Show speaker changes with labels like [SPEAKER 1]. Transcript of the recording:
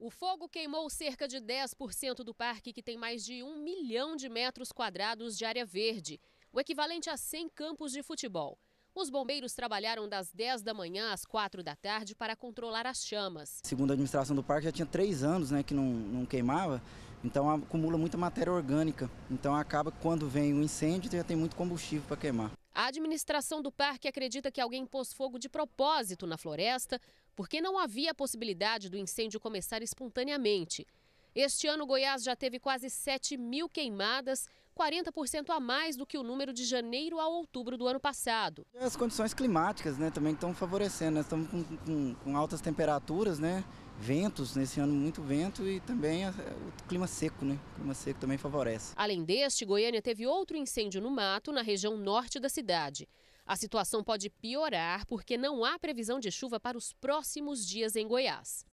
[SPEAKER 1] O fogo queimou cerca de 10% do parque, que tem mais de um milhão de metros quadrados de área verde, o equivalente a 100 campos de futebol. Os bombeiros trabalharam das 10 da manhã às 4 da tarde para controlar as chamas.
[SPEAKER 2] Segundo a administração do parque, já tinha três anos né, que não, não queimava, então acumula muita matéria orgânica. Então acaba quando vem o um incêndio, já tem muito combustível para queimar.
[SPEAKER 1] A administração do parque acredita que alguém pôs fogo de propósito na floresta, porque não havia possibilidade do incêndio começar espontaneamente. Este ano, Goiás já teve quase 7 mil queimadas, 40% a mais do que o número de janeiro a outubro do ano passado.
[SPEAKER 2] As condições climáticas né, também estão favorecendo, nós né? estamos com, com, com altas temperaturas, né, ventos, nesse né? ano muito vento e também o clima seco, né, o clima seco também favorece.
[SPEAKER 1] Além deste, Goiânia teve outro incêndio no mato na região norte da cidade. A situação pode piorar porque não há previsão de chuva para os próximos dias em Goiás.